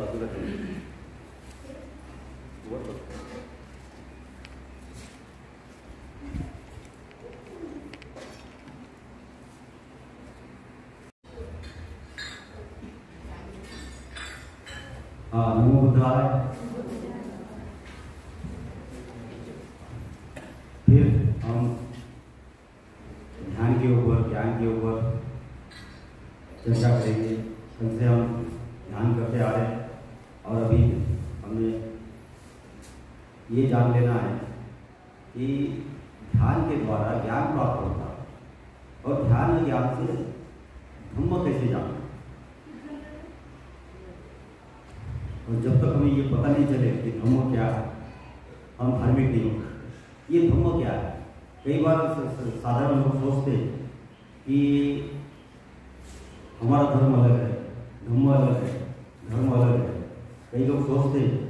बाजूला हाँ, ठेवली नमो बुद्धाय कि ध्यान के द्वारा ज्ञान प्राप्त होता और ध्यान ज्ञान से धम्म कैसे जाना और जब तक हमें ये पता नहीं चले कि धम्म क्या है हम धार्मिक नहीं होंगे ये धम्म क्या है कई बार साधारण लोग सोचते हैं कि हमारा धर्म अलग है धम्म अलग है धर्म अलग है कई लोग सोचते हैं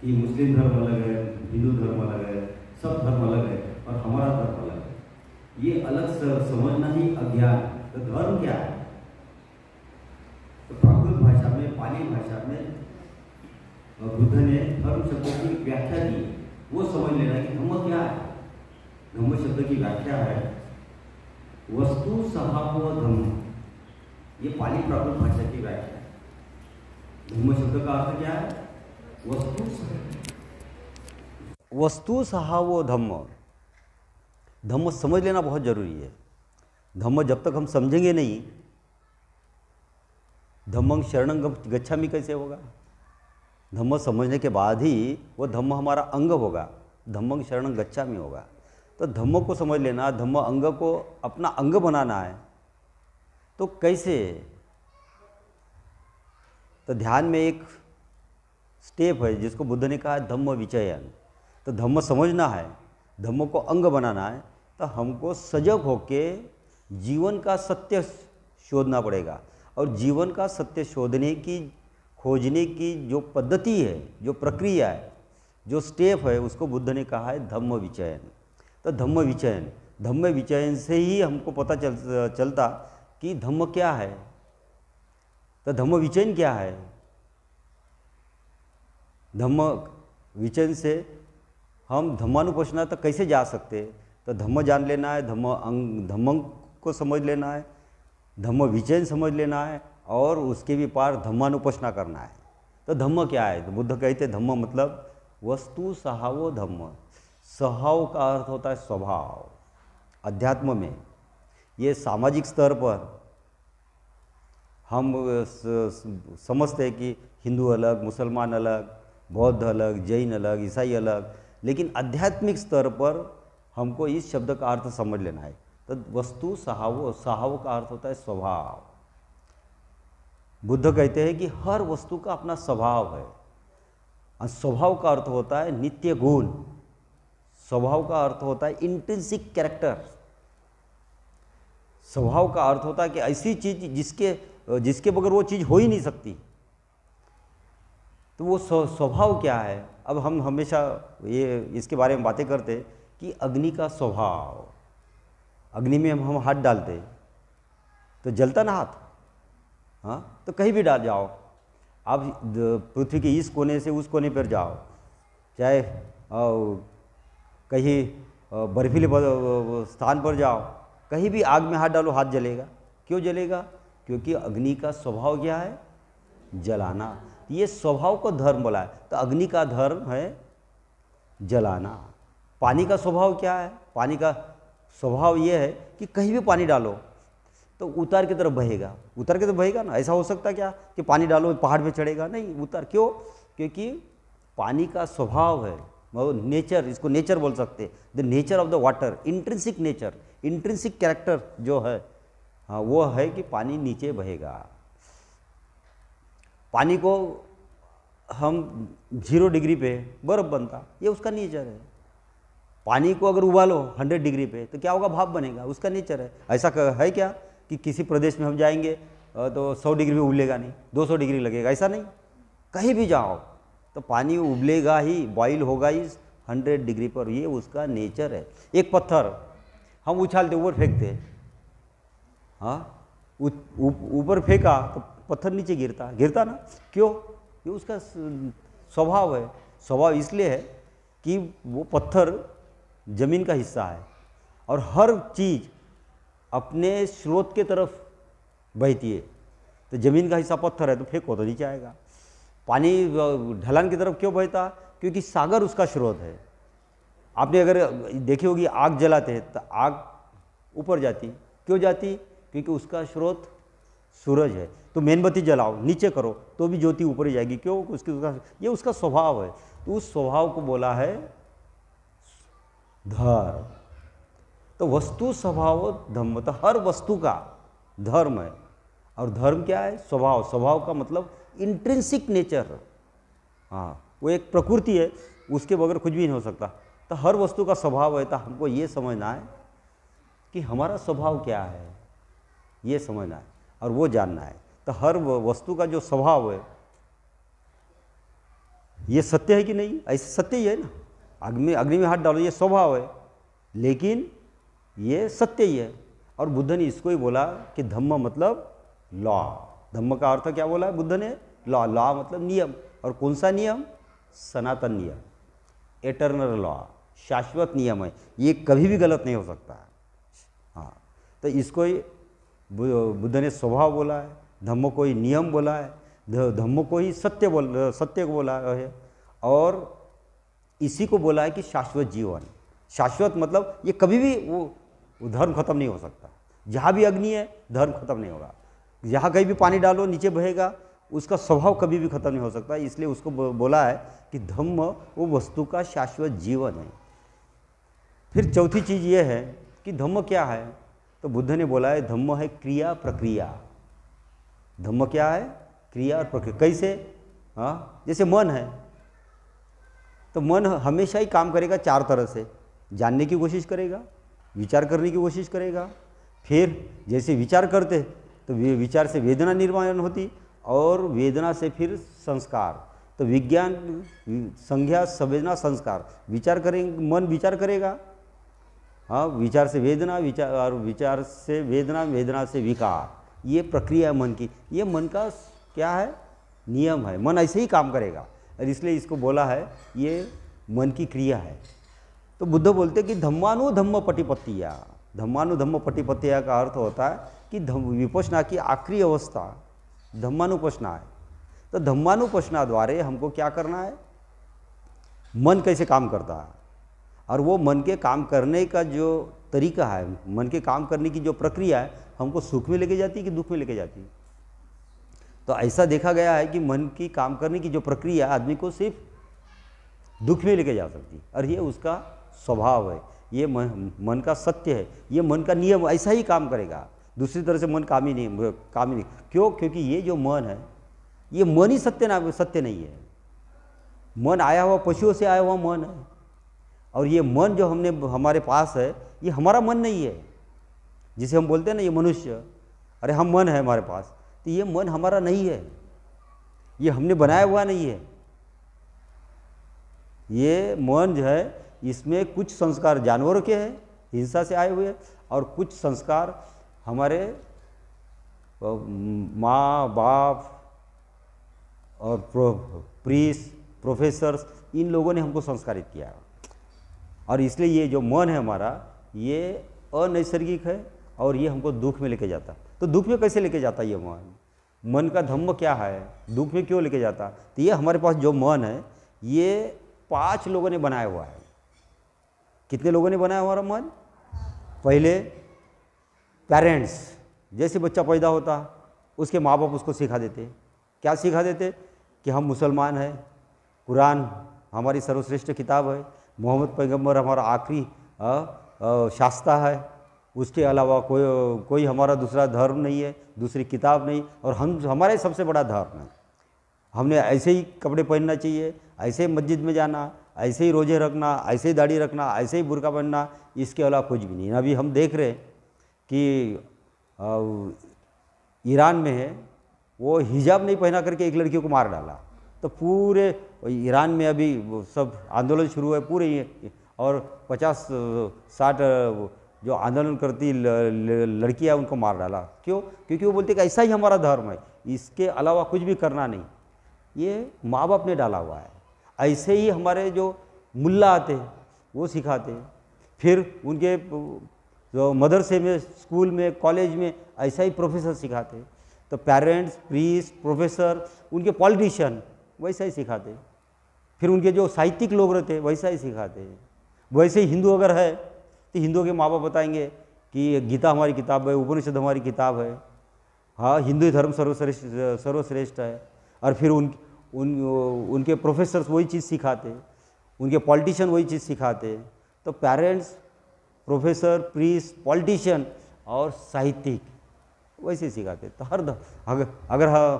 कि मुस्लिम धर्म अलग है हिंदू धर्म अलग है सब धर्म अलग है और हमारा धर्म अलग है ये अलग समझना ही अज्ञान तो धर्म क्या है तो प्राकृत भाषा में पाली भाषा में बुद्ध ने धर्म शब्द की व्याख्या की वो समझ लेना कि धर्म क्या है धर्म शब्द की व्याख्या है वस्तु स्वभाव व धम्म ये पाली प्राकृत भाषा की व्याख्या है धम्म शब्द का अर्थ क्या है वस्तु वस्तु सहा वो धम्म धम्म समझ लेना बहुत ज़रूरी है धम्म जब तक हम समझेंगे नहीं धम्मंग शरणंग में कैसे होगा धम्म समझने के बाद ही वो धम्म हमारा अंग होगा धम्मंग शरण गच्छा में होगा तो धम्म को समझ लेना धम्म अंग को अपना अंग बनाना है तो कैसे तो ध्यान में एक स्टेप है जिसको बुद्ध ने कहा धम्म विचयन तो धम्म समझना है धम्म को अंग बनाना है तो हमको सजग होके जीवन का सत्य शोधना पड़ेगा और जीवन का सत्य शोधने की खोजने की जो पद्धति है जो प्रक्रिया है जो स्टेप है उसको बुद्ध ने कहा है धम्म विचयन तो धम्म विचयन धम्म विचयन से ही हमको पता चल चलता कि धम्म क्या है तो धम्म विचयन क्या है धम्म विचयन से हम धर्मानुपोषणा तक तो कैसे जा सकते तो धम्म जान लेना है धम्म अंग धम्म को समझ लेना है धम्म विचैन समझ लेना है और उसके भी पार धम्मानुपोषणा करना है तो धम्म क्या है तो बुद्ध कहते धम्म मतलब वस्तु सहावो धम्म सहाव का अर्थ होता है स्वभाव अध्यात्म में ये सामाजिक स्तर पर हम समझते हैं कि हिंदू अलग मुसलमान अलग बौद्ध अलग जैन अलग ईसाई अलग लेकिन आध्यात्मिक स्तर पर हमको इस शब्द का अर्थ समझ लेना है तो वस्तु सहाव सहाव का अर्थ होता है स्वभाव बुद्ध कहते हैं कि हर वस्तु का अपना स्वभाव है और स्वभाव का अर्थ होता है नित्य गुण स्वभाव का अर्थ होता है इंटेंसिक कैरेक्टर स्वभाव का अर्थ होता है कि ऐसी चीज जिसके जिसके बगैर वो चीज़ हो ही नहीं सकती तो वो स्वभाव क्या है अब हम हमेशा ये इसके बारे में बातें करते कि अग्नि का स्वभाव अग्नि में हम हम हाथ डालते तो जलता ना हाथ हाँ तो कहीं भी डाल जाओ आप पृथ्वी के इस कोने से उस कोने पर जाओ चाहे कहीं बर्फीले स्थान पर जाओ कहीं भी आग में हाथ डालो हाथ जलेगा क्यों जलेगा क्योंकि अग्नि का स्वभाव क्या है जलाना तो ये स्वभाव को धर्म बोला है तो अग्नि का धर्म है जलाना पानी का स्वभाव क्या है पानी का स्वभाव ये है कि कहीं भी पानी डालो तो उतार की तरफ बहेगा उतार की तरफ बहेगा ना ऐसा हो सकता क्या कि पानी डालो पहाड़ पे चढ़ेगा नहीं उतार क्यों क्योंकि पानी का स्वभाव है नेचर इसको नेचर बोल सकते the nature of the water intrinsic nature intrinsic character जो है हाँ वो है कि पानी नीचे बहेगा पानी को हम जीरो डिग्री पे बर्फ़ बनता ये उसका नेचर है पानी को अगर उबालो हंड्रेड डिग्री पे तो क्या होगा भाप बनेगा उसका नेचर है ऐसा है क्या कि किसी प्रदेश में हम जाएंगे तो सौ डिग्री पे उबलेगा नहीं दो सौ डिग्री लगेगा ऐसा नहीं कहीं भी जाओ तो पानी उबलेगा ही बॉइल होगा ही हंड्रेड डिग्री पर ये उसका नेचर है एक पत्थर हम उछालते ऊपर फेंकते हाँ ऊपर फेंका तो पत्थर नीचे गिरता है गिरता ना क्यों ये उसका स्वभाव है स्वभाव इसलिए है कि वो पत्थर ज़मीन का हिस्सा है और हर चीज़ अपने स्रोत के तरफ बहती है तो ज़मीन का हिस्सा पत्थर है तो फेंको तो नीचे आएगा पानी ढलान की तरफ क्यों बहता क्योंकि सागर उसका स्रोत है आपने अगर देखी होगी आग जलाते हैं तो आग ऊपर जाती क्यों जाती क्योंकि उसका स्रोत सूरज है तो मेनबत्ती जलाओ नीचे करो तो भी ज्योति ऊपर ही जाएगी क्यों उसकी उसका ये उसका स्वभाव है तो उस स्वभाव को बोला है धर्म तो वस्तु स्वभाव धर्म तो हर वस्तु का धर्म है और धर्म क्या है स्वभाव स्वभाव का मतलब इंट्रेंसिक नेचर हाँ वो एक प्रकृति है उसके बगैर कुछ भी नहीं हो सकता तो हर वस्तु का स्वभाव है तो हमको ये समझना है कि हमारा स्वभाव क्या है ये समझना है और वो जानना है तो हर वस्तु का जो स्वभाव है ये सत्य है कि नहीं ऐसे सत्य ही है ना अग्नि अग्नि में हाथ डालो ये स्वभाव है लेकिन ये सत्य ही है और बुद्ध ने इसको ही बोला कि धम्म मतलब लॉ धम्म का अर्थ क्या बोला है बुद्ध ने लॉ लॉ मतलब नियम और कौन सा नियम सनातन नियम एटर्नल लॉ शाश्वत नियम है ये कभी भी गलत नहीं हो सकता हाँ तो इसको ही बुद्ध ने स्वभाव बोला है धम्म को ही नियम बोला है धम्म को ही सत्य बोल सत्य को बोला है और इसी को बोला है कि शाश्वत जीवन शाश्वत मतलब ये कभी भी वो धर्म खत्म नहीं हो सकता जहाँ भी अग्नि है धर्म खत्म नहीं होगा जहाँ कहीं भी पानी डालो नीचे बहेगा उसका स्वभाव कभी भी खत्म नहीं हो सकता इसलिए उसको बोला है कि धम्म वो वस्तु का शाश्वत जीवन है फिर चौथी चीज़ ये है कि धम्म क्या है तो बुद्ध ने बोला है धम्म है क्रिया प्रक्रिया धम्म क्या है क्रिया और प्रक्रिया कैसे हाँ जैसे मन है तो मन हमेशा ही काम करेगा चार तरह से जानने की कोशिश करेगा विचार करने की कोशिश करेगा फिर जैसे विचार करते तो विचार से वेदना निर्माण होती और वेदना से फिर संस्कार तो विज्ञान संज्ञा संवेदना संस्कार विचार करेंगे मन विचार करेगा हाँ विचार से वेदना विचार और विचार से वेदना वेदना से विकार ये प्रक्रिया है मन की ये मन का क्या है नियम है मन ऐसे ही काम करेगा और इसलिए इसको बोला है ये मन की क्रिया है तो बुद्ध बोलते कि धम्मानु धम्म पटिपत्तिया धम्मानु धम्म पटिपत्तिया का अर्थ होता है कि धम विपसना की आखिरी अवस्था धम्मानुपोषणा है तो धम्मानुपोषणा द्वारे हमको क्या करना है मन कैसे काम करता है और वो मन के काम करने का जो तरीका है मन के काम करने की जो प्रक्रिया है हमको सुख में लेके जाती है कि दुख में लेके जाती है तो ऐसा देखा गया है कि मन की काम करने की जो प्रक्रिया आदमी को सिर्फ दुख में लेके जा सकती है और ये उसका स्वभाव है ये मन, मन का सत्य है ये मन का नियम ऐसा ही काम करेगा दूसरी तरह से मन काम ही नहीं काम ही नहीं क्यों क्योंकि ये जो मन है ये मन ही सत्य ना सत्य नहीं है मन आया हुआ पशुओं से आया हुआ मन है और ये मन जो हमने हमारे पास है ये हमारा मन नहीं है जिसे हम बोलते हैं ना ये मनुष्य अरे हम मन है हमारे पास तो ये मन हमारा नहीं है ये हमने बनाया हुआ नहीं है ये मन जो है इसमें कुछ संस्कार जानवरों के हैं हिंसा से आए हुए और कुछ संस्कार हमारे माँ बाप और प्रो, प्रीस प्रोफेसर्स इन लोगों ने हमको संस्कारित किया है और इसलिए ये जो मन है हमारा ये अनैसर्गिक है और ये हमको दुख में लेके जाता तो दुख में कैसे लेके जाता ये मन मन का धम्म क्या है दुख में क्यों लेके जाता तो ये हमारे पास जो मन है ये पांच लोगों ने बनाया हुआ है कितने लोगों ने बनाया हमारा मन पहले पेरेंट्स जैसे बच्चा पैदा होता उसके माँ बाप उसको सिखा देते क्या सिखा देते कि हम मुसलमान हैं कुरान हमारी सर्वश्रेष्ठ किताब है मोहम्मद पैगम्बर हमारा आखिरी शास्ता है उसके अलावा कोई कोई हमारा दूसरा धर्म नहीं है दूसरी किताब नहीं और हम हमारे सबसे बड़ा धर्म है हमने ऐसे ही कपड़े पहनना चाहिए ऐसे ही मस्जिद में जाना ऐसे ही रोजे रखना ऐसे ही दाढ़ी रखना ऐसे ही बुरका पहनना इसके अलावा कुछ भी नहीं अभी हम देख रहे कि ईरान में है वो हिजाब नहीं पहना करके एक लड़की को मार डाला तो पूरे ईरान में अभी सब आंदोलन शुरू है पूरे और पचास साठ जो आंदोलन करती लड़कियां उनको मार डाला क्यों क्योंकि वो बोलते कि ऐसा ही हमारा धर्म है इसके अलावा कुछ भी करना नहीं ये माँ बाप ने डाला हुआ है ऐसे ही हमारे जो मुल्ला आते वो सिखाते फिर उनके जो मदरसे में स्कूल में कॉलेज में ऐसा ही प्रोफेसर सिखाते तो पेरेंट्स प्रीस प्रोफेसर उनके पॉलिटिशियन वैसा ही सिखाते हैं फिर उनके जो साहित्यिक लोग रहते हैं वैसा ही सिखाते हैं वैसे ही हिंदू अगर है तो हिंदुओं के माँ बाप बताएंगे कि गीता हमारी किताब है उपनिषद हमारी किताब है हाँ हिंदू धर्म सर्वश्रेष्ठ सर्वश्रेष्ठ है और फिर उन उन उनके प्रोफेसर्स वही चीज़ सिखाते उनके पॉलिटिशियन वही चीज़ सिखाते तो पेरेंट्स प्रोफेसर प्रीस पॉलिटिशियन और साहित्यिक वैसे सिखाते तो हर अगर अगर हाँ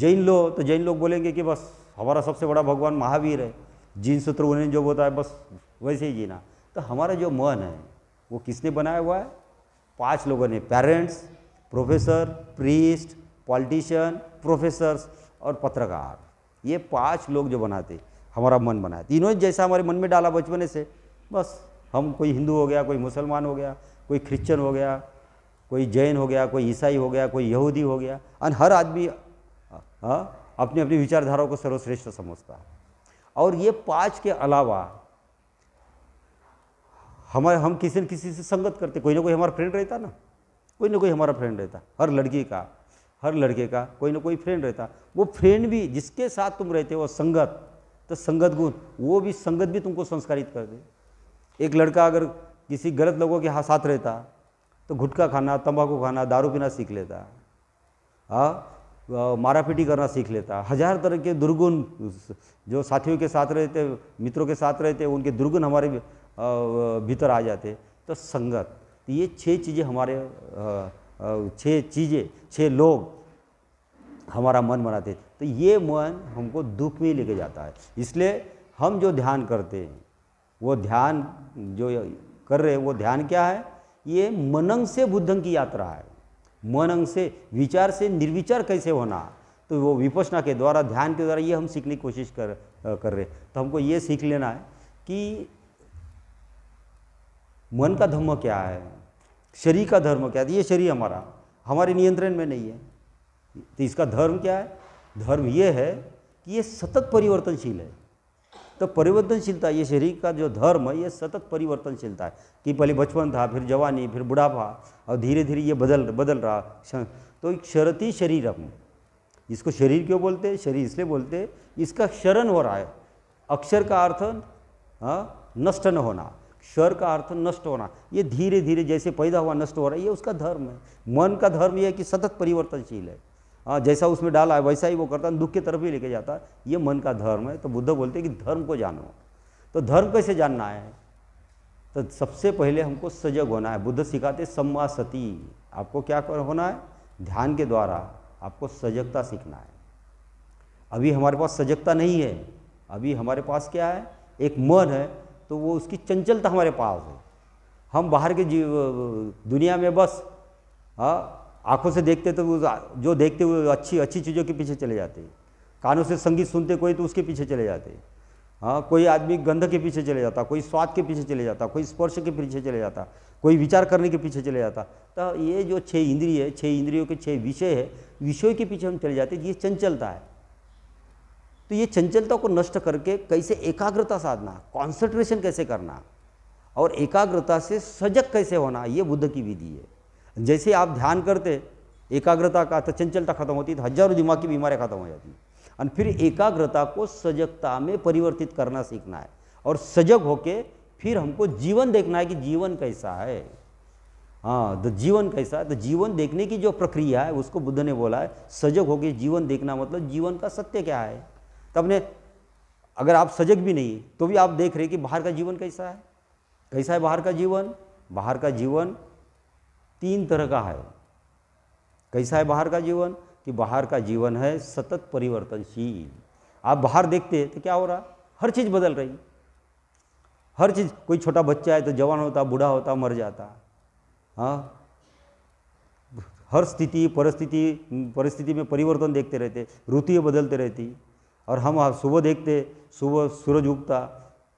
जैन लो तो जैन लोग बोलेंगे कि बस हमारा सबसे बड़ा भगवान महावीर है जीन सूत्र उन्हें जो होता है बस वैसे ही जीना तो हमारा जो मन है वो किसने बनाया हुआ है पांच लोगों ने parents professor priest politician professors और पत्रकार ये पांच लोग जो बनाते हमारा मन बनाया तीनों जैसा हमारे मन में डाला बचपने से बस हम कोई हिंदू हो गया कोई मुसलमान हो गया कोई क्रिश्चन हो गया कोई जैन हो गया कोई ईसाई हो गया कोई यहूदी हो गया और हर आदमी हाँ, अपनी अपनी विचारधाराओं को सर्वश्रेष्ठ समझता है और ये पाँच के अलावा हमारे हम किसी न किसी से संगत करते कोई ना कोई हमारा फ्रेंड रहता ना कोई ना कोई हमारा फ्रेंड रहता हर लड़की का हर लड़के का कोई ना कोई फ्रेंड रहता वो फ्रेंड भी जिसके साथ तुम रहते हो संगत तो संगत गुण वो भी संगत भी तुमको संस्कारित कर दे एक लड़का अगर किसी गलत लोगों के हाथ साथ रहता तो गुटखा खाना तंबाकू खाना दारू पीना सीख लेता हाँ मारापीटी करना सीख लेता हजार तरह के दुर्गुण जो साथियों के साथ रहते मित्रों के साथ रहते उनके दुर्गुण हमारे भीतर आ जाते तो संगत तो ये छह चीज़ें हमारे छह चीज़ें छह लोग हमारा मन बनाते तो ये मन हमको दुख में लेके जाता है इसलिए हम जो ध्यान करते हैं वो ध्यान जो कर रहे हैं वो ध्यान क्या है ये मनंग से बुद्धंग की यात्रा है मन अंग से विचार से निर्विचार कैसे होना तो वो विपसना के द्वारा ध्यान के द्वारा ये हम सीखने की कोशिश कर कर रहे तो हमको ये सीख लेना है कि मन का धर्म क्या है शरीर का धर्म क्या है तो ये शरीर हमारा हमारे नियंत्रण में नहीं है तो इसका धर्म क्या है धर्म ये है कि ये सतत परिवर्तनशील है तो परिवर्तनशीलता ये शरीर का जो धर्म है ये सतत परिवर्तनशीलता है कि पहले बचपन था फिर जवानी फिर बुढ़ापा और धीरे धीरे ये बदल बदल रहा तो एक शरती शरीरम इसको शरीर क्यों बोलते हैं शरीर इसलिए बोलते हैं इसका क्षरण हो रहा है अक्षर का अर्थ हाँ, नष्ट न होना क्षर का अर्थ नष्ट होना ये धीरे धीरे जैसे पैदा हुआ नष्ट हो रहा है ये उसका धर्म है मन का धर्म यह है कि सतत परिवर्तनशील है हाँ, जैसा उसमें डाला है वैसा ही वो करता है दुख की तरफ ही लेके जाता है ये मन का धर्म है तो बुद्ध बोलते हैं कि धर्म को जानो तो धर्म कैसे जानना है तो सबसे पहले हमको सजग होना है बुद्ध सिखाते सम्मा सती आपको क्या कर होना है ध्यान के द्वारा आपको सजगता सीखना है अभी हमारे पास सजगता नहीं है अभी हमारे पास क्या है एक मन है तो वो उसकी चंचलता हमारे पास है हम बाहर के जीव दुनिया में बस हाँ आंखों से देखते तो जो देखते हुए अच्छी अच्छी चीज़ों के पीछे चले जाते कानों से संगीत सुनते कोई तो उसके पीछे चले जाते हाँ कोई आदमी गंध के पीछे चले जाता कोई स्वाद के पीछे चले जाता कोई स्पर्श के पीछे चले जाता कोई विचार करने के पीछे चले जाता तो ये जो छह इंद्रिय है छह इंद्रियों के छह विषय है विषयों के पीछे हम चले जाते ये चंचलता है तो ये चंचलता को नष्ट करके कैसे एकाग्रता साधना कॉन्सेंट्रेशन कैसे करना और एकाग्रता से सजग कैसे होना ये बुद्ध की विधि है जैसे आप ध्यान करते एकाग्रता का तो चंचलता खत्म होती तो हजारों दिमाग की बीमारियाँ खत्म हो जाती और फिर एकाग्रता को सजगता में परिवर्तित करना सीखना है और सजग होके फिर हमको जीवन देखना है कि जीवन कैसा है हाँ तो जीवन कैसा है तो जीवन देखने की जो प्रक्रिया है उसको बुद्ध ने बोला है सजग होके जीवन देखना मतलब जीवन का सत्य क्या है तो अपने अगर आप सजग भी नहीं तो भी आप देख रहे कि बाहर का जीवन कैसा है कैसा है बाहर का जीवन बाहर का जीवन तीन तरह का है कैसा है बाहर का जीवन कि बाहर का जीवन है सतत परिवर्तनशील आप बाहर देखते हैं तो क्या हो रहा हर चीज़ बदल रही हर चीज़ कोई छोटा बच्चा है तो जवान होता बूढ़ा होता मर जाता हाँ हर स्थिति परिस्थिति परिस्थिति में परिवर्तन देखते रहते ऋतुएँ बदलते रहती और हम सुबह देखते सुबह सूरज उगता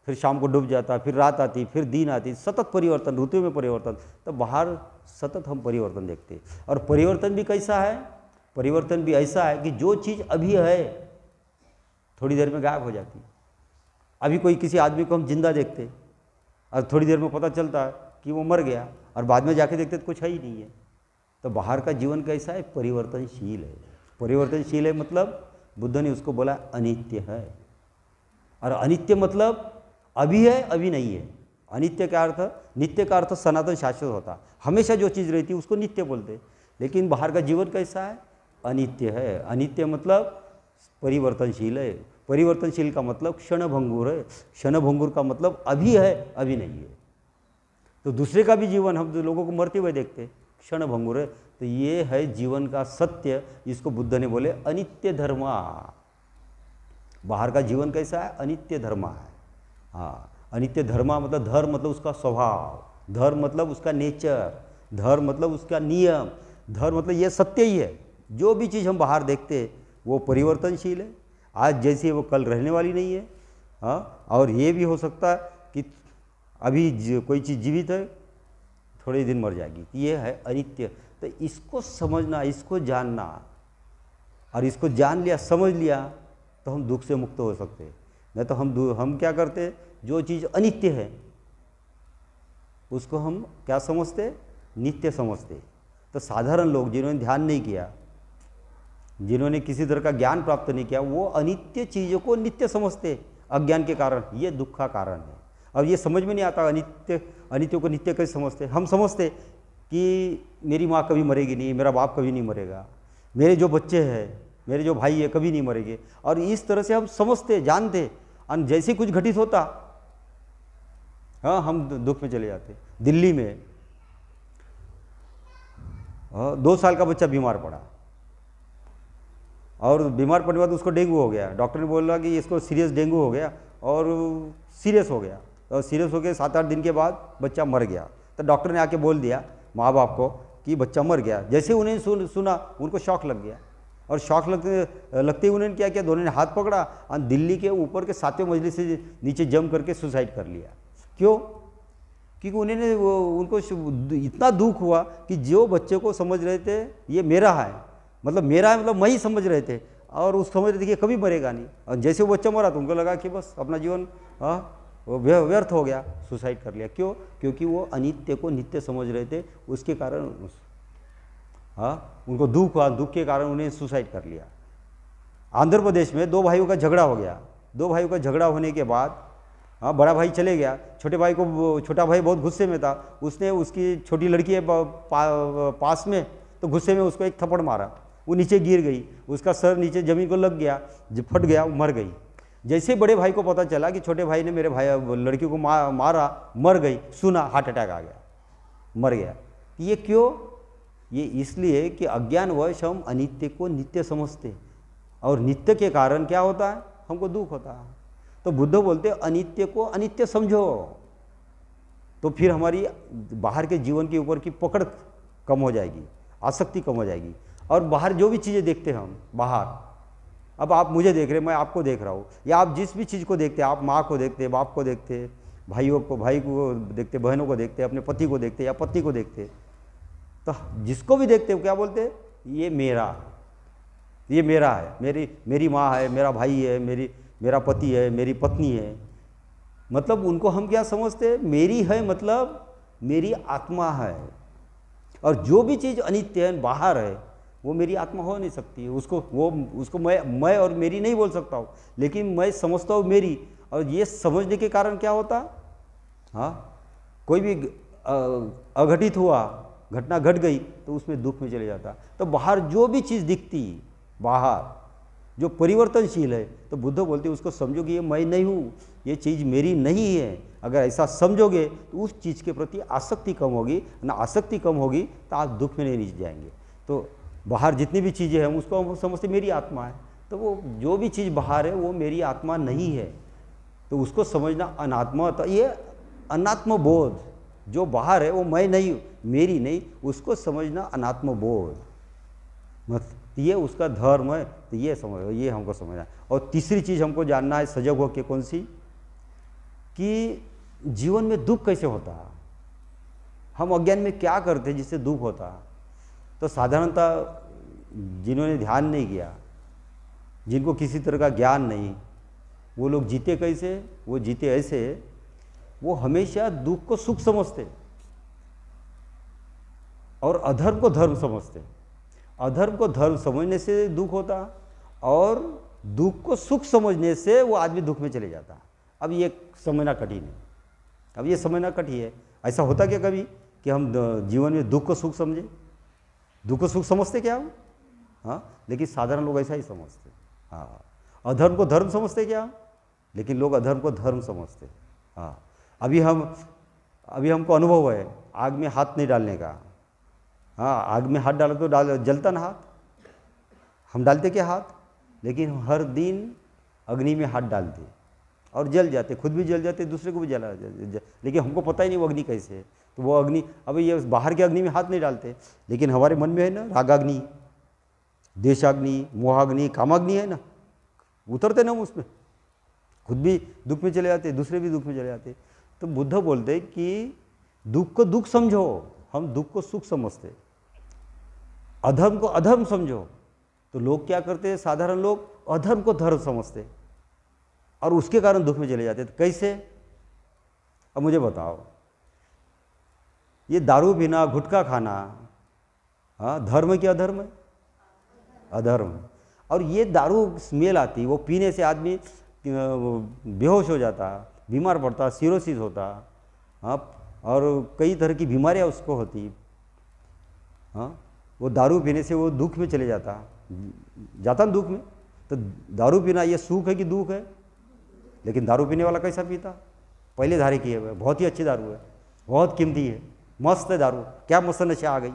फिर शाम को डूब जाता फिर रात आती फिर दिन आती सतत परिवर्तन ऋतु में परिवर्तन तो बाहर सतत हम परिवर्तन देखते और परिवर्तन भी कैसा है परिवर्तन भी ऐसा है कि जो चीज़ अभी है थोड़ी देर में गायब हो जाती है अभी कोई किसी आदमी को हम जिंदा देखते और थोड़ी देर में पता चलता कि वो मर गया और बाद में जाके देखते तो कुछ है ही नहीं है तो बाहर का जीवन कैसा है परिवर्तनशील है परिवर्तनशील है मतलब बुद्ध ने उसको बोला अनित्य है और अनित्य मतलब अभी है अभी नहीं है अनित्य का अर्थ नित्य का अर्थ सनातन शाश्वत होता हमेशा जो चीज़ रहती है उसको नित्य बोलते लेकिन बाहर का जीवन कैसा है अनित्य है अनित्य मतलब परिवर्तनशील है परिवर्तनशील का मतलब क्षणभंगुर है क्षणभंगुर का मतलब अभी है अभी नहीं है तो दूसरे का भी जीवन हम लोगों को मरते हुए देखते क्षणभंगुर है तो ये है जीवन का सत्य इसको बुद्ध ने बोले अनित्य धर्मा बाहर का जीवन कैसा है अनित्य धर्मा है हाँ अनित्य धर्मा मतलब धर्म मतलब उसका स्वभाव धर्म मतलब उसका नेचर धर्म मतलब उसका नियम धर्म मतलब ये सत्य ही है जो भी चीज़ हम बाहर देखते वो परिवर्तनशील है आज जैसी है वो कल रहने वाली नहीं है हाँ और ये भी हो सकता है कि अभी कोई चीज़ जीवित है थोड़े दिन मर जाएगी ये है अनित्य तो इसको समझना इसको जानना और इसको जान लिया समझ लिया तो हम दुख से मुक्त हो सकते हैं नहीं तो हम हम क्या करते जो चीज़ अनित्य है उसको हम क्या समझते नित्य समझते तो साधारण लोग जिन्होंने ध्यान नहीं किया जिन्होंने किसी तरह का ज्ञान प्राप्त नहीं किया वो अनित्य चीज़ों को नित्य समझते अज्ञान के कारण ये दुख का कारण है अब ये समझ में नहीं आता अनित्य अनित्य को नित्य कैसे समझते हम समझते कि मेरी माँ कभी मरेगी नहीं मेरा बाप कभी नहीं मरेगा मेरे जो बच्चे हैं मेरे जो भाई है कभी नहीं मरेंगे और इस तरह से हम समझते जानते और जैसे कुछ घटित होता हाँ हम दुख में चले जाते दिल्ली में हाँ, दो साल का बच्चा बीमार पड़ा और बीमार पड़ने के बाद उसको डेंगू हो गया डॉक्टर ने बोला कि इसको सीरियस डेंगू हो गया और सीरियस हो गया और तो सीरियस हो गया सात आठ दिन के बाद बच्चा मर गया तो डॉक्टर ने आके बोल दिया माँ बाप को कि बच्चा मर गया जैसे उन्हें सुन सुना उनको शौक लग गया और शौक लगते लगते ही उन्होंने क्या किया दोनों ने हाथ पकड़ा और दिल्ली के ऊपर के सातवें मजलि से नीचे जम करके सुसाइड कर लिया क्यों क्योंकि उन्होंने वो उनको इतना दुख हुआ कि जो बच्चे को समझ रहे थे ये मेरा है मतलब मेरा है मतलब मैं ही समझ रहे थे और उस समझ रहे थे कि कभी मरेगा नहीं और जैसे वो बच्चा मरा तो उनको लगा कि बस अपना जीवन व्यर्थ हो गया सुसाइड कर लिया क्यों क्योंकि वो अनित्य को नित्य समझ रहे थे उसके कारण उस, हाँ उनको दुख हुआ दुख के कारण उन्हें सुसाइड कर लिया आंध्र प्रदेश में दो भाइयों का झगड़ा हो गया दो भाइयों का झगड़ा होने के बाद हाँ बड़ा भाई चले गया छोटे भाई को छोटा भाई बहुत गुस्से में था उसने उसकी छोटी लड़की है पा, पास में तो गुस्से में उसको एक थप्पड़ मारा वो नीचे गिर गई उसका सर नीचे ज़मीन को लग गया फट गया मर गई जैसे बड़े भाई को पता चला कि छोटे भाई ने मेरे भाई लड़की को मारा मर गई सुना हार्ट अटैक आ गया मर गया ये क्यों ये इसलिए कि अज्ञानवश हम अनित्य को नित्य समझते और नित्य के कारण क्या होता है हमको दुख होता है तो बुद्ध बोलते अनित्य को अनित्य समझो तो फिर हमारी बाहर के जीवन के ऊपर की पकड़ कम हो जाएगी आसक्ति कम हो जाएगी और बाहर जो भी चीज़ें देखते हैं हम बाहर अब आप मुझे देख रहे हैं मैं आपको देख रहा हूँ या आप जिस भी चीज़ को देखते हैं आप माँ को देखते बाप को देखते भाइयों को भाई को देखते बहनों को देखते अपने पति को देखते या पत्नी को देखते तो जिसको भी देखते हो क्या बोलते ये मेरा ये मेरा है मेरी मेरी माँ है मेरा भाई है मेरी मेरा पति है मेरी पत्नी है मतलब उनको हम क्या समझते मेरी है मतलब मेरी आत्मा है और जो भी चीज़ अनित्य है बाहर है वो मेरी आत्मा हो नहीं सकती उसको वो उसको मैं मैं और मेरी नहीं बोल सकता हूँ लेकिन मैं समझता हूँ मेरी और ये समझने के कारण क्या होता हाँ कोई भी अघटित हुआ घटना घट गई तो उसमें दुख में चले जाता तो बाहर जो भी चीज़ दिखती बाहर जो परिवर्तनशील है तो बुद्ध बोलते उसको समझो कि ये मैं नहीं हूँ ये चीज़ मेरी नहीं है अगर ऐसा समझोगे तो उस चीज़ के प्रति आसक्ति कम होगी ना आसक्ति कम होगी तो आप दुख में नहीं नीचे जाएंगे तो बाहर जितनी भी चीज़ें हैं उसको हम समझते मेरी आत्मा है तो वो जो भी चीज़ बाहर है वो मेरी आत्मा नहीं है तो उसको समझना अनात्मा तो ये अनात्म बोध जो बाहर है वो मैं नहीं मेरी नहीं उसको समझना अनात्मबोध मत ये उसका धर्म है तो ये समझ ये हमको समझना और तीसरी चीज़ हमको जानना है सजग हो के कौन सी कि जीवन में दुख कैसे होता है हम अज्ञान में क्या करते हैं जिससे दुख होता है तो साधारणतः जिन्होंने ध्यान नहीं किया जिनको किसी तरह का ज्ञान नहीं वो लोग जीते कैसे वो जीते ऐसे वो हमेशा दुख को सुख समझते और अधर्म को धर्म समझते अधर्म को धर्म समझने से दुख होता और दुख को सुख समझने से वो आदमी दुख में चले जाता अब ये समझना कठिन है अब ये समझना कठिन है ऐसा होता क्या कभी कि हम जीवन में दुख को सुख समझें दुख को सुख समझते क्या हम हाँ लेकिन साधारण लोग ऐसा ही समझते हाँ, हाँ अधर्म को धर्म समझते क्या लेकिन लोग अधर्म को धर्म समझते हाँ अभी हम अभी हमको अनुभव है आग में हाथ नहीं डालने का हाँ आग में हाथ डालो तो डाल जलता ना हाथ हम डालते क्या हाथ लेकिन हर दिन अग्नि में हाथ डालते और जल जाते खुद भी जल जाते दूसरे को भी जला जल, लेकिन हमको पता ही नहीं वो अग्नि कैसे है तो वो अग्नि अब ये बाहर के अग्नि में हाथ नहीं डालते लेकिन हमारे मन में है ना रागाग्नि देशाग्नि मोहाग्नि कामाग्नि है ना उतरते ना हम उसमें खुद भी दुख में चले जाते दूसरे भी दुख में चले जाते तो बुद्ध बोलते कि दुख को दुख समझो हम दुख को सुख समझते अधर्म को अधर्म समझो तो लोग क्या करते हैं साधारण लोग अधर्म को धर्म समझते और उसके कारण दुख में चले जाते तो कैसे अब मुझे बताओ ये दारू पीना गुटखा खाना हाँ धर्म कि अधर्म है अधर्म और ये दारू स्मेल आती वो पीने से आदमी बेहोश हो जाता बीमार पड़ता सीरोसिस होता हाँ और कई तरह की बीमारियाँ उसको होती हाँ वो दारू पीने से वो दुख में चले जाता जाता ना दुख में तो दारू पीना ये सुख है कि दुख है लेकिन दारू पीने वाला कैसा पीता पहले धारे किए हुए बहुत ही अच्छी दारू है बहुत कीमती है मस्त है दारू क्या मस्त नशे आ गई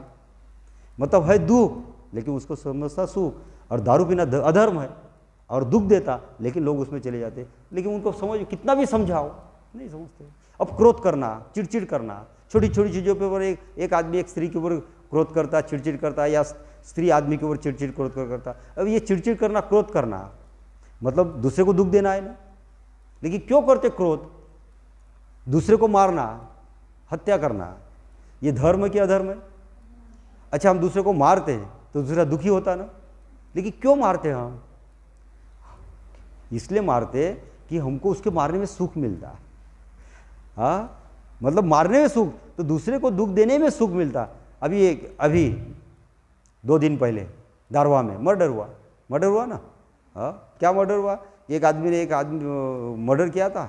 मतलब है दुख लेकिन उसको समझता सुख और दारू पीना अधर्म है और दुख देता लेकिन लोग उसमें चले जाते लेकिन उनको समझ कितना भी समझाओ नहीं समझते अब क्रोध करना चिड़चिड़ करना छोटी छोटी चीज़ों पर ऊपर एक एक आदमी एक स्त्री के ऊपर क्रोध करता चिड़चिड़ करता या स्त्री आदमी के ऊपर चिड़चिड़ क्रोध करता अब ये चिड़चिड़ करना क्रोध करना मतलब दूसरे को दुख देना है ना लेकिन क्यों करते क्रोध दूसरे को मारना हत्या करना ये धर्म है कि अधर्म है अच्छा हम दूसरे को मारते हैं तो दूसरा दुखी होता ना लेकिन क्यों मारते हैं हम इसलिए मारते कि हमको उसके मारने में सुख मिलता हाँ मतलब मारने में सुख तो दूसरे को दुख देने में सुख मिलता अभी एक अभी दो दिन पहले दारवा में मर्डर हुआ मर्डर हुआ ना हाँ क्या मर्डर हुआ एक आदमी ने एक आदमी मर्डर किया था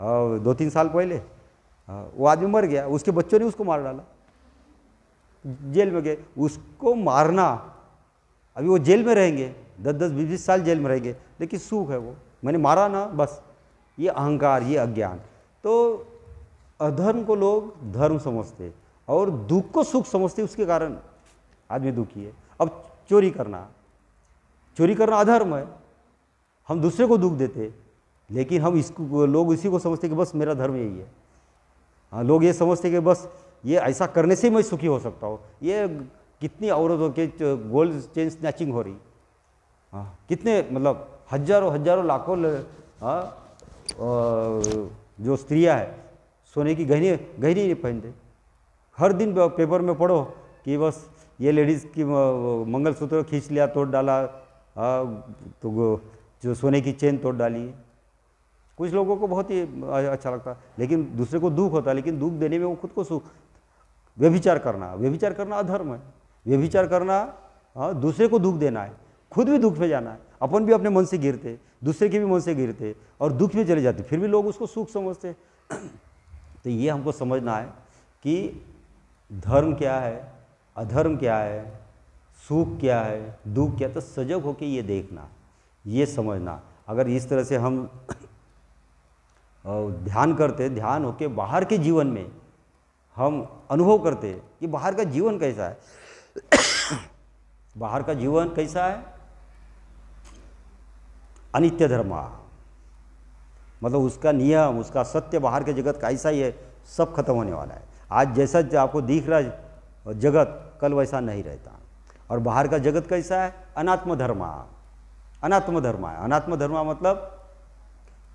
हाँ दो तीन साल पहले हाँ? वो आदमी मर गया उसके बच्चों ने उसको मार डाला जेल में गए उसको मारना अभी वो जेल में रहेंगे दस दस बीस बीस साल जेल में रहेंगे लेकिन सुख है वो मैंने मारा ना बस ये अहंकार ये अज्ञान तो अधर्म को लोग धर्म समझते और दुख को सुख समझते उसके कारण आदमी दुखी है अब चोरी करना चोरी करना अधर्म है हम दूसरे को दुख देते लेकिन हम इसको लोग इसी को समझते कि बस मेरा धर्म यही है हाँ लोग ये समझते कि बस ये ऐसा करने से मैं सुखी हो सकता हूँ ये कितनी औरतों के गोल्ड चेन स्नैचिंग हो रही हाँ कितने मतलब हजारों हजारों लाखों हाँ, जो स्त्रियाँ हैं सोने की गहनी गहनी नहीं पहनते हर दिन पेपर में पढ़ो कि बस ये लेडीज़ की मंगलसूत्र खींच लिया तोड़ डाला आ, हाँ, तो जो सोने की चेन तोड़ डाली कुछ लोगों को बहुत ही अच्छा लगता लेकिन दूसरे को दुख होता है लेकिन दुख देने में वो खुद को सुख व्यभिचार करना व्यभिचार करना अधर्म है व्यभिचार करना हाँ, दूसरे को दुख देना है खुद भी दुख में जाना है अपन भी अपने मन से गिरते दूसरे के भी मन से गिरते और दुख में चले जाते फिर भी लोग उसको सुख समझते तो ये हमको समझना है कि धर्म क्या है अधर्म क्या है सुख क्या है दुख क्या तो सजग होकर ये देखना ये समझना अगर इस तरह से हम ध्यान करते ध्यान होके बाहर के जीवन में हम अनुभव करते कि बाहर का जीवन कैसा है बाहर का जीवन कैसा है अनित्य धर्म मतलब उसका नियम उसका सत्य बाहर के जगत का ऐसा ही है सब खत्म होने वाला है आज जैसा आपको दिख रहा जगत कल वैसा नहीं रहता और बाहर का जगत कैसा है अनात्म धर्म अनात्म धर्म है अनात्म धर्म मतलब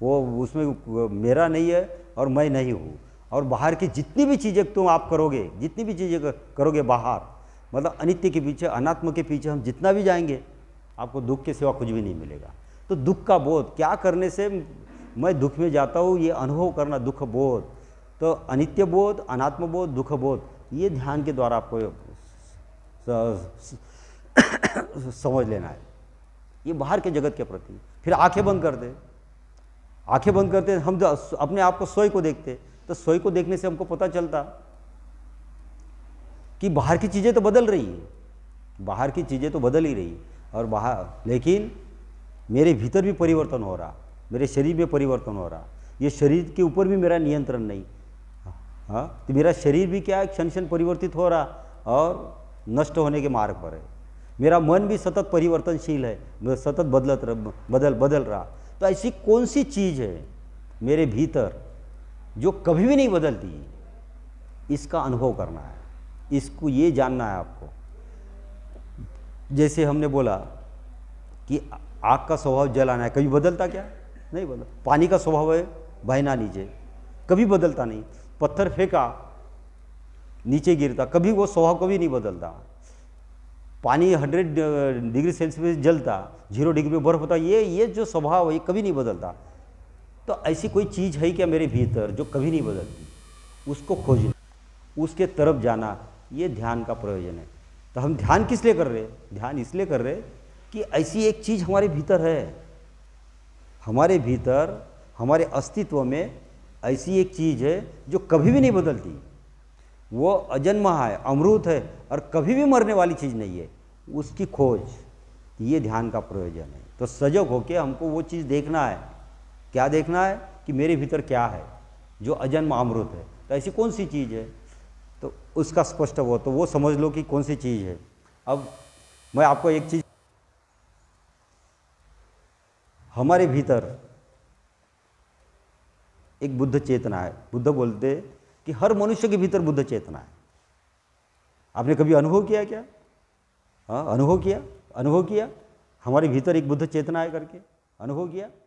वो उसमें मेरा नहीं है और मैं नहीं हूँ और बाहर की जितनी भी चीज़ें तुम आप करोगे जितनी भी चीज़ें करोगे बाहर मतलब अनित्य के पीछे अनात्म के पीछे हम जितना भी जाएंगे आपको दुख के सिवा कुछ भी नहीं मिलेगा तो दुख का बोध क्या करने से मैं दुख में जाता हूँ ये अनुभव करना दुख बोध तो अनित्य बोध अनात्म बोध दुख बोध ये ध्यान के द्वारा आपको समझ लेना है ये बाहर के जगत के प्रति फिर आंखें बंद कर दे आंखें बंद करते हम अपने आप को सोई को देखते तो सोई को देखने से हमको पता चलता कि बाहर की चीज़ें तो बदल रही है बाहर की चीज़ें तो बदल ही रही और बाहर लेकिन मेरे भीतर भी परिवर्तन हो रहा मेरे शरीर में परिवर्तन हो रहा ये शरीर के ऊपर भी मेरा नियंत्रण नहीं हाँ तो मेरा शरीर भी क्या है क्षण क्षण परिवर्तित हो रहा और नष्ट होने के मार्ग पर है मेरा मन भी सतत परिवर्तनशील है सतत बदलत बदल बदल रहा तो ऐसी कौन सी चीज़ है मेरे भीतर जो कभी भी नहीं बदलती इसका अनुभव करना है इसको ये जानना है आपको जैसे हमने बोला कि आग का स्वभाव जलाना है कभी बदलता क्या नहीं बदल पानी का स्वभाव है बहना नीचे कभी बदलता नहीं पत्थर फेंका नीचे गिरता कभी वो स्वभाव कभी नहीं बदलता पानी हंड्रेड डिग्री सेल्सियस जलता जीरो डिग्री में बर्फ होता ये ये जो स्वभाव है ये कभी नहीं बदलता तो ऐसी कोई चीज़ है क्या मेरे भीतर जो कभी नहीं बदलती उसको खोजना उसके तरफ जाना ये ध्यान का प्रयोजन है तो हम ध्यान किस लिए कर रहे हैं ध्यान इसलिए कर रहे हैं कि ऐसी एक चीज़ हमारे भीतर है हमारे भीतर हमारे अस्तित्व में ऐसी एक चीज़ है जो कभी भी नहीं बदलती वो अजन्मा है अमृत है और कभी भी मरने वाली चीज़ नहीं है उसकी खोज ये ध्यान का प्रयोजन है तो सजग होके हमको वो चीज़ देखना है क्या देखना है कि मेरे भीतर क्या है जो अजन्मा अमृत है तो ऐसी कौन सी चीज़ है तो उसका स्पष्ट वो तो वो समझ लो कि कौन सी चीज़ है अब मैं आपको एक चीज़ हमारे भीतर एक बुद्ध चेतना है बुद्ध बोलते कि हर मनुष्य के भीतर बुद्ध चेतना है आपने कभी अनुभव किया क्या हाँ अनुभव किया अनुभव किया हमारे भीतर एक बुद्ध चेतना है करके अनुभव किया